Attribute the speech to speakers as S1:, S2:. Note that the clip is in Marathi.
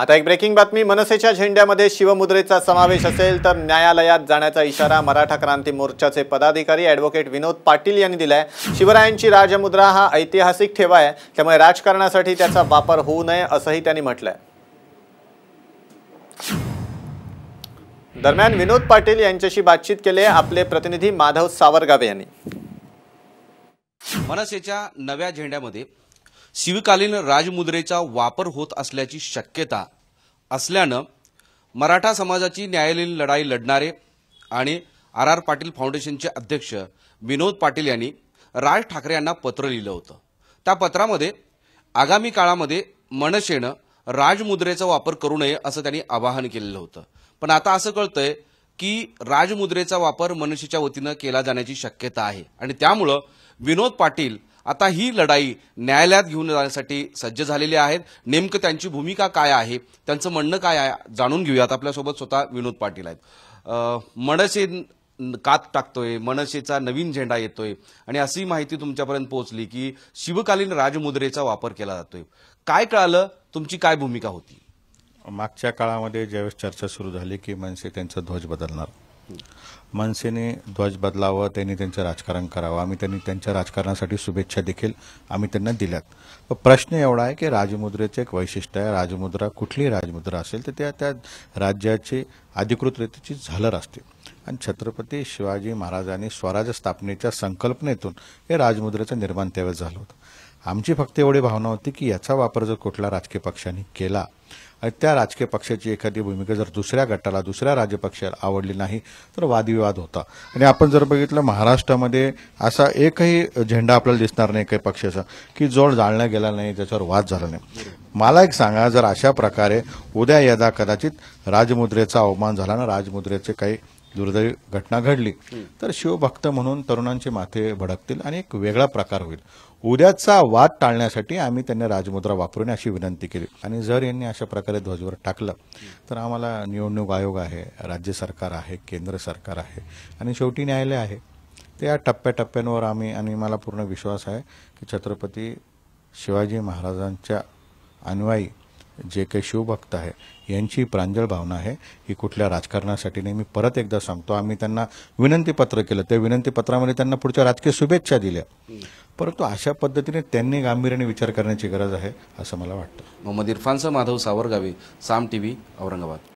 S1: आता एक ब्रेकिंग बातमी मनसेच्या झेंड्यामध्ये शिवमुद्रेचा समावेश असेल तर न्यायालयात जाण्याचा इशारा मराठा क्रांती मोर्चाचे पदाधिकारी ॲडव्होकेट विनोद पाटील यांनी दिलाय शिवरायांची राजमुद्रा हा ऐतिहासिक ठेवा आहे त्यामुळे राजकारणासाठी त्याचा वापर होऊ नये असंही त्यांनी म्हटलंय दरम्यान विनोद पाटील यांच्याशी बातचीत केले आपले प्रतिनिधी माधव सावरगावे यांनी
S2: मनसेच्या नव्या झेंड्यामध्ये शिवकालीन राजमुद्रेचा वापर होत असल्याची शक्यता असल्यानं मराठा समाजाची न्यायालयीन लढाई लढणारे आणि आर आर पाटील फाउंडेशनचे अध्यक्ष विनोद पाटील यांनी राज ठाकरे यांना पत्र लिहिलं होतं त्या पत्रामध्ये आगामी काळामध्ये मनसेनं राजमुद्रेचा वापर करू नये असं त्यांनी आवाहन केलेलं होतं पण आता असं कळतंय की राजमुद्रेचा वापर मनसेच्या वतीनं केला जाण्याची शक्यता आहे आणि त्यामुळं विनोद पाटील आता ही लढाई न्यायालयात घेऊन जाण्यासाठी सज्ज झालेली आहेत नेमकं त्यांची भूमिका काय आहे त्यांचं म्हणणं काय आहे जाणून घेऊयात आपल्यासोबत स्वतः विनोद पाटील आहेत मनसे कात टाकतोय मनसेचा नवीन झेंडा येतोय आणि अशी माहिती तुमच्यापर्यंत पोहोचली की शिवकालीन राजमुद्रेचा वापर केला जातोय काय कळालं तुमची काय भूमिका होती
S3: मागच्या काळामध्ये ज्यावेळेस चर्चा सुरू झाली की मनसे त्यांचा ध्वज बदलणार मनसेने ध्वज बदलावं त्यांनी त्यांचं राजकारण करावं आम्ही त्यांनी त्यांच्या राजकारणासाठी शुभेच्छा देखील आम्ही त्यांना दिल्यात प्रश्न एवढा आहे की राजमुद्रेचं एक वैशिष्ट्य आहे राजमुद्रा कुठलीही राजमुद्रा असेल तर त्या त्या राज्याची अधिकृतरितीची झालर असते आणि छत्रपती शिवाजी महाराजांनी स्वराज्य स्थापनेच्या संकल्पनेतून हे राजमुद्रेचं निर्माण त्यावेळेस झालं होतं आमची फक्त एवढी भावना होती की याचा वापर जर कुठल्या राजकीय पक्षांनी केला आणि त्या राजकीय पक्षाची एखादी भूमिका जर दुसऱ्या गटाला दुसऱ्या राजपक्षाला आवडली नाही तर वादविवाद होता आणि आपण जर बघितलं महाराष्ट्रामध्ये असा एकही झेंडा आपल्याला दिसणार नाही काही पक्षाचा की जोड जाळला गेला नाही त्याच्यावर वाद झाला नाही मला एक सांगा जर अशा प्रकारे उद्या यदा कदाचित राजमुद्रेचा अवमान झाला ना राजमुद्रेचे काही दुर्दैवी घटना घडली तर शिवभक्त म्हणून तरुणांचे माथे भडकतील आणि एक वेगळा प्रकार होईल उद्याचा वाद टाळण्यासाठी आम्ही त्यांना राजमुद्रा वापरून अशी विनंती केली आणि जर यांनी अशा प्रकारे ध्वजवर टाकलं तर आम्हाला निवडणूक आयोग आहे राज्य सरकार आहे केंद्र सरकार आहे आणि शेवटी न्यायालय आहे त्या या टप्प्याटप्प्यांवर आम्ही आणि मला पूर्ण विश्वास आहे की छत्रपती शिवाजी महाराजांच्या अनुयायी जे काही शिवभक्त आहे यांची प्रांजळ भावना आहे ही कुठल्या राजकारणासाठी नाही मी परत एकदा सांगतो आम्ही त्यांना विनंतीपत्र केलं त्या विनंतीपत्रामध्ये त्यांना पुढच्या राजकीय शुभेच्छा दिल्या परंतु अशा पद्धतीने त्यांनी गांभीर्याने विचार करण्याची गरज आहे असं मला वाटतं मोहम्मद इरफानसह माधव सावरगावी साम टी औरंगाबाद